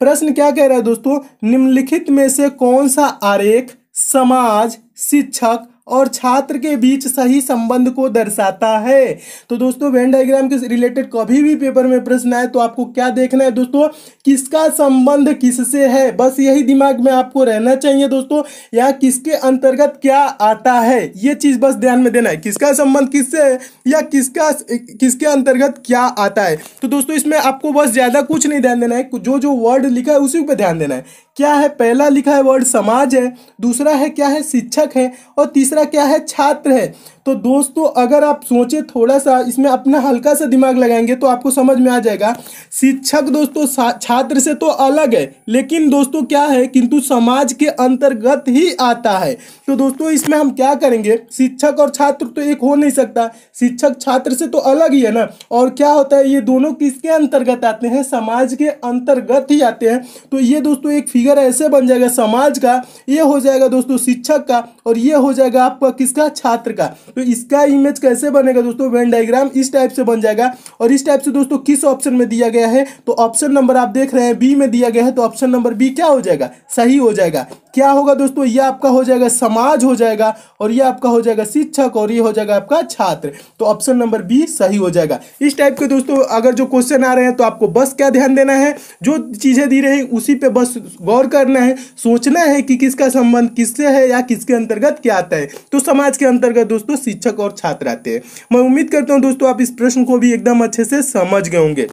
प्रश्न क्या कह रहा है दोस्तों निम्नलिखित में से कौन सा आरेख समाज शिक्षक और छात्र के बीच सही संबंध को दर्शाता है तो दोस्तों वेन डायग्राम के रिलेटेड कभी भी पेपर में प्रश्न आए तो आपको क्या देखना है दोस्तों किसका संबंध किससे है बस यही दिमाग में आपको रहना चाहिए दोस्तों या किसके अंतर्गत क्या आता है ये चीज बस ध्यान में देना है किसका संबंध किससे है या किसका किसके अंतर्गत क्या आता है तो दोस्तों इसमें आपको बस ज्यादा कुछ नहीं ध्यान देना है जो जो वर्ड लिखा है उसी पर ध्यान देना है क्या है पहला लिखा है वर्ड समाज है दूसरा है क्या है शिक्षक है और तीसरा तीसरा क्या है छात्र है तो दोस्तों अगर आप सोचे थोड़ा सा इसमें अपना हल्का सा दिमाग लगाएंगे तो आपको समझ में आ जाएगा शिक्षक दोस्तों छात्र से तो अलग है लेकिन दोस्तों क्या है किंतु समाज के अंतर्गत ही आता है तो दोस्तों इसमें हम क्या करेंगे शिक्षक और छात्र तो एक हो नहीं सकता शिक्षक छात्र से तो अलग ही है ना और क्या होता है ये दोनों किसके अंतर्गत आते हैं समाज के अंतर्गत ही आते हैं तो ये दोस्तों एक फिगर ऐसे बन जाएगा समाज का ये हो जाएगा दोस्तों शिक्षक का और ये हो जाएगा आपका किसका छात्र का तो इसका इमेज कैसे बनेगा दोस्तों वेन डायग्राम इस टाइप से बन जाएगा और इस टाइप से दोस्तों किस ऑप्शन में दिया गया है तो ऑप्शन नंबर आप देख रहे हैं बी में दिया गया है तो ऑप्शन नंबर बी क्या हो जाएगा सही हो जाएगा क्या होगा दोस्तों ये आपका हो जाएगा समाज हो जाएगा और ये आपका हो जाएगा शिक्षक और ये हो जाएगा आपका छात्र तो ऑप्शन नंबर बी सही हो जाएगा इस टाइप के दोस्तों अगर जो क्वेश्चन आ रहे हैं तो आपको बस क्या ध्यान देना है जो चीज़ें दी रही उसी पे बस गौर करना है सोचना है कि किसका संबंध किससे है या किसके अंतर्गत क्या आता है तो समाज के अंतर्गत दोस्तों शिक्षक और छात्र आते हैं मैं उम्मीद करता हूँ दोस्तों आप इस प्रश्न को भी एकदम अच्छे से समझ गए होंगे